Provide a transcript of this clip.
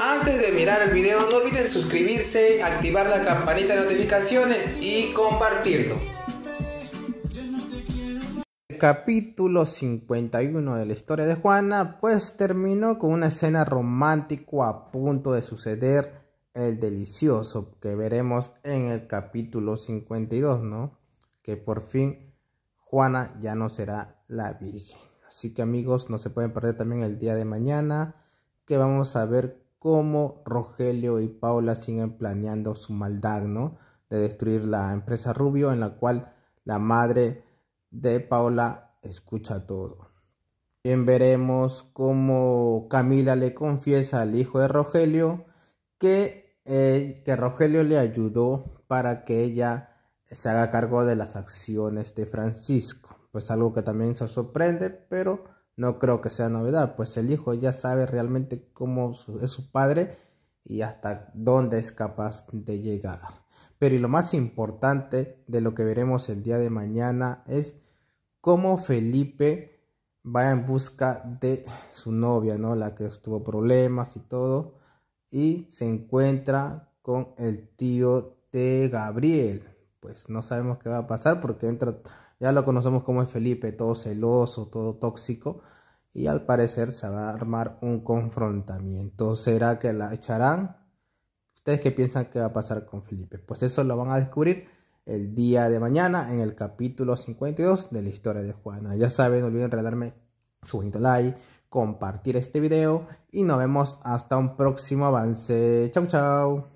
Antes de mirar el video no olviden suscribirse, activar la campanita de notificaciones y compartirlo. El capítulo 51 de la historia de Juana pues terminó con una escena romántica a punto de suceder el delicioso que veremos en el capítulo 52, ¿no? Que por fin Juana ya no será la virgen. Así que amigos, no se pueden perder también el día de mañana que vamos a ver cómo Rogelio y Paula siguen planeando su maldad, ¿no? De destruir la empresa Rubio, en la cual la madre de Paula escucha todo. Bien veremos cómo Camila le confiesa al hijo de Rogelio que, eh, que Rogelio le ayudó para que ella se haga cargo de las acciones de Francisco. Pues algo que también se sorprende, pero no creo que sea novedad, pues el hijo ya sabe realmente cómo es su padre y hasta dónde es capaz de llegar. Pero y lo más importante de lo que veremos el día de mañana es cómo Felipe va en busca de su novia, ¿no? La que tuvo problemas y todo, y se encuentra con el tío de Gabriel. Pues no sabemos qué va a pasar porque entra ya lo conocemos como Felipe, todo celoso, todo tóxico. Y al parecer se va a armar un confrontamiento. ¿Será que la echarán? ¿Ustedes qué piensan que va a pasar con Felipe? Pues eso lo van a descubrir el día de mañana en el capítulo 52 de la historia de Juana. Ya saben, no olviden regalarme su bonito like, compartir este video y nos vemos hasta un próximo avance. Chau, chau.